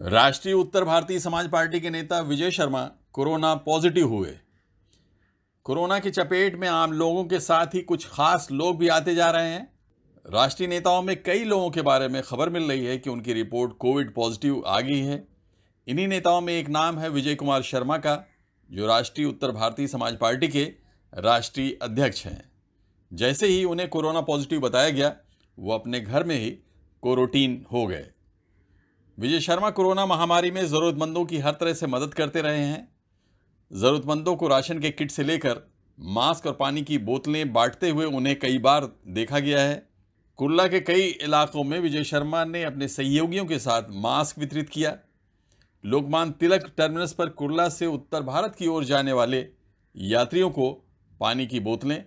राष्ट्रीय उत्तर भारतीय समाज पार्टी के नेता विजय शर्मा कोरोना पॉजिटिव हुए कोरोना की चपेट में आम लोगों के साथ ही कुछ खास लोग भी आते जा रहे हैं राष्ट्रीय नेताओं में कई लोगों के बारे में खबर मिल रही है कि उनकी रिपोर्ट कोविड पॉजिटिव आ गई है इन्हीं नेताओं में एक नाम है विजय कुमार शर्मा का जो राष्ट्रीय उत्तर भारतीय समाज पार्टी के राष्ट्रीय अध्यक्ष हैं जैसे ही उन्हें कोरोना पॉजिटिव बताया गया वो अपने घर में ही कोरोटीन हो गए विजय शर्मा कोरोना महामारी में ज़रूरतमंदों की हर तरह से मदद करते रहे हैं ज़रूरतमंदों को राशन के किट से लेकर मास्क और पानी की बोतलें बांटते हुए उन्हें कई बार देखा गया है कुल्ला के कई इलाकों में विजय शर्मा ने अपने सहयोगियों के साथ मास्क वितरित किया लोकमान तिलक टर्मिनस पर कुर्ला से उत्तर भारत की ओर जाने वाले यात्रियों को पानी की बोतलें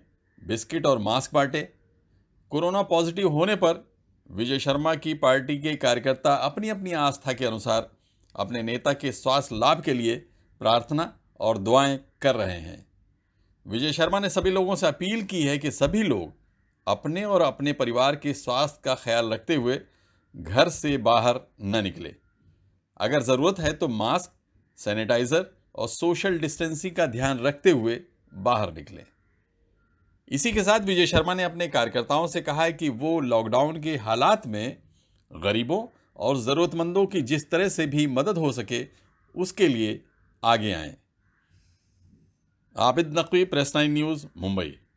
बिस्किट और मास्क बांटे कोरोना पॉजिटिव होने पर विजय शर्मा की पार्टी के कार्यकर्ता अपनी अपनी आस्था के अनुसार अपने नेता के स्वास्थ्य लाभ के लिए प्रार्थना और दुआएं कर रहे हैं विजय शर्मा ने सभी लोगों से अपील की है कि सभी लोग अपने और अपने परिवार के स्वास्थ्य का ख्याल रखते हुए घर से बाहर न निकले अगर ज़रूरत है तो मास्क सैनिटाइज़र और सोशल डिस्टेंसिंग का ध्यान रखते हुए बाहर निकलें इसी के साथ विजय शर्मा ने अपने कार्यकर्ताओं से कहा है कि वो लॉकडाउन के हालात में गरीबों और ज़रूरतमंदों की जिस तरह से भी मदद हो सके उसके लिए आगे आए Abid Naqvi press nine news Mumbai